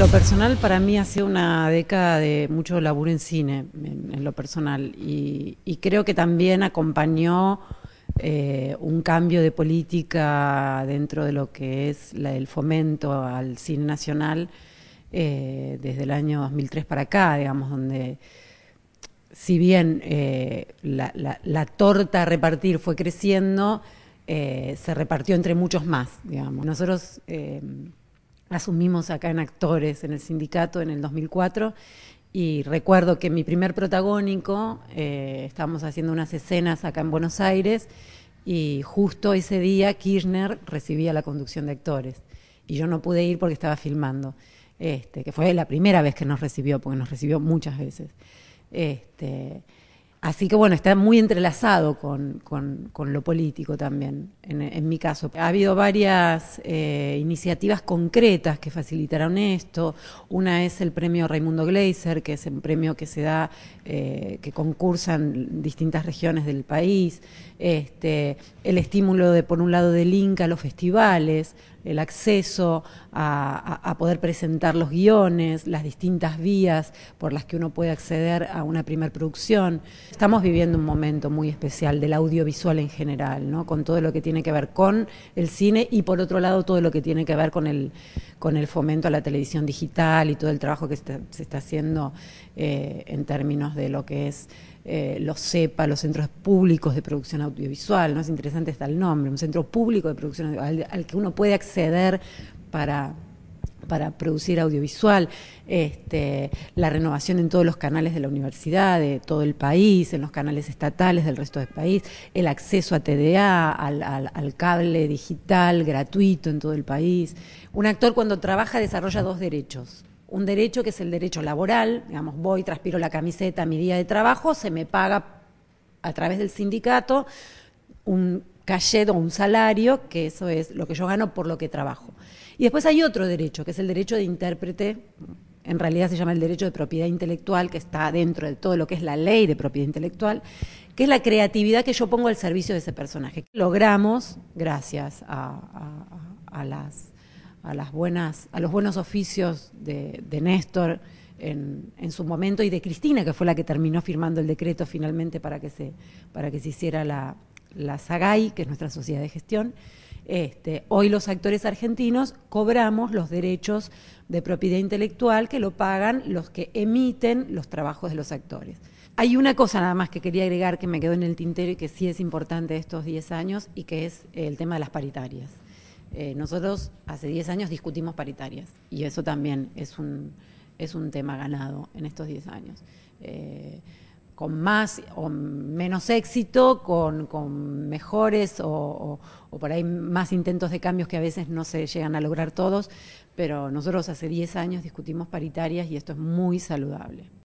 lo personal, para mí ha sido una década de mucho laburo en cine, en, lo personal. Y, creo que también acompañó eh, un cambio de política dentro de lo que es la, el fomento al cine nacional eh, desde el año 2003 para acá, digamos, donde si bien eh, la, la, torta a repartir fue creciendo, se repartió entre muchos más, digamos. Nosotros asumimos acá en Actores, en el sindicato, en el 2004. Y recuerdo que mi primer protagónico, eh, estábamos haciendo unas escenas acá en Buenos Aires y justo ese día Kirchner recibía la conducción de actores y yo no pude ir porque estaba filmando, este, que fue la primera vez que nos recibió, porque nos recibió muchas veces. Este, Así que bueno, está muy entrelazado con, lo político también, en, mi caso. Ha habido varias eh, iniciativas concretas que facilitaron esto. Una es el premio Raimundo Gleiser, que es un premio que se da, eh, que concursan distintas regiones del país. Este, el estímulo de, por un lado, del Inca, a los festivales, el acceso a, poder presentar los guiones, las distintas vías por las que uno puede acceder a una primer producción. Estamos viviendo un momento muy especial del audiovisual en general, ¿no? con todo lo que tiene que ver con el cine y por otro lado todo lo que tiene que ver con el, con el fomento a la televisión digital y todo el trabajo que se está, haciendo eh, en términos de lo que es... Eh, los CEPA, los centros públicos de producción audiovisual, ¿no? Es interesante está el nombre, un centro público de producción al, al que uno puede acceder acceder para para producir audiovisual, este, la renovación en todos los canales de la universidad, de todo el país, en los canales estatales del resto del país, el acceso a TDA, al, al cable digital gratuito en todo el país. Un actor cuando trabaja desarrolla dos derechos. Un derecho que es el derecho laboral, digamos, voy, transpiro la camiseta, mi día de trabajo, se me paga a través del sindicato un o un salario, que eso es lo que yo gano por lo que trabajo. Y después hay otro derecho, que es el derecho de intérprete, en realidad se llama el derecho de propiedad intelectual, que está dentro de todo lo que es la ley de propiedad intelectual, que es la creatividad que yo pongo al servicio de ese personaje. Logramos, gracias a, las, buenas, a los buenos oficios de, Néstor en, en, su momento y de Cristina, que fue la que terminó firmando el decreto finalmente para que se, para que se hiciera la, la SAGAI, que es nuestra sociedad de gestión, este, hoy los actores argentinos cobramos los derechos de propiedad intelectual que lo pagan los que emiten los trabajos de los actores. Hay una cosa nada más que quería agregar que me quedó en el tintero y que sí es importante estos 10 años y que es el tema de las paritarias. Eh, nosotros hace 10 años discutimos paritarias y eso también es un, es un tema ganado en estos 10 años. Eh, con más o menos éxito, con, mejores o, por ahí más intentos de cambios que a veces no se llegan a lograr todos, pero nosotros hace 10 años discutimos paritarias y esto es muy saludable.